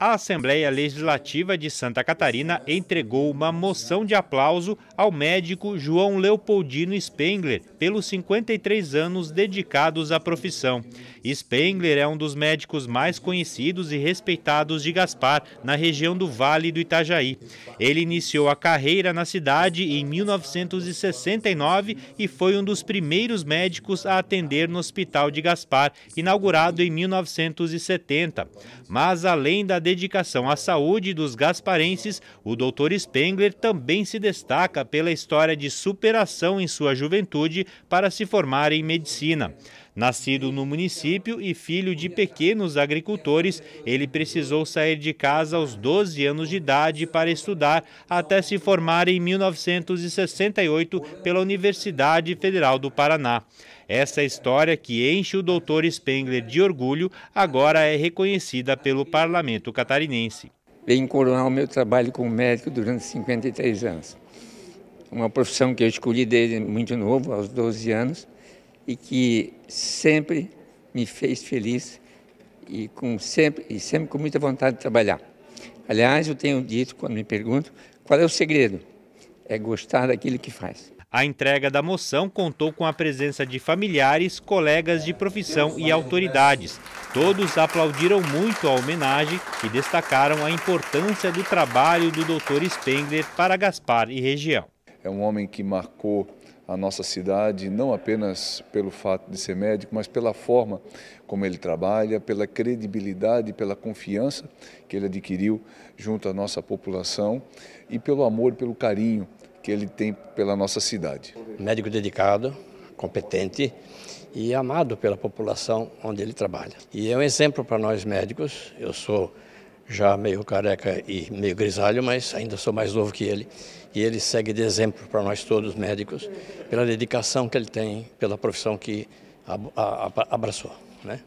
a Assembleia Legislativa de Santa Catarina entregou uma moção de aplauso ao médico João Leopoldino Spengler pelos 53 anos dedicados à profissão. Spengler é um dos médicos mais conhecidos e respeitados de Gaspar, na região do Vale do Itajaí. Ele iniciou a carreira na cidade em 1969 e foi um dos primeiros médicos a atender no Hospital de Gaspar, inaugurado em 1970. Mas além da dedicação à saúde dos gasparenses, o doutor Spengler também se destaca pela história de superação em sua juventude para se formar em medicina. Nascido no município e filho de pequenos agricultores, ele precisou sair de casa aos 12 anos de idade para estudar até se formar em 1968 pela Universidade Federal do Paraná. Essa história que enche o doutor Spengler de orgulho agora é reconhecida pelo parlamento catarinense. Vem coroar o meu trabalho como médico durante 53 anos. Uma profissão que eu escolhi desde muito novo, aos 12 anos e que sempre me fez feliz e, com sempre, e sempre com muita vontade de trabalhar. Aliás, eu tenho dito, quando me pergunto, qual é o segredo? É gostar daquilo que faz. A entrega da moção contou com a presença de familiares, colegas de profissão e autoridades. Todos aplaudiram muito a homenagem e destacaram a importância do trabalho do Dr. Spengler para Gaspar e região. É um homem que marcou a nossa cidade, não apenas pelo fato de ser médico, mas pela forma como ele trabalha, pela credibilidade, pela confiança que ele adquiriu junto à nossa população e pelo amor, pelo carinho que ele tem pela nossa cidade. Médico dedicado, competente e amado pela população onde ele trabalha. E é um exemplo para nós médicos. Eu sou já meio careca e meio grisalho, mas ainda sou mais novo que ele. E ele segue de exemplo para nós todos médicos, pela dedicação que ele tem, pela profissão que abraçou. Né?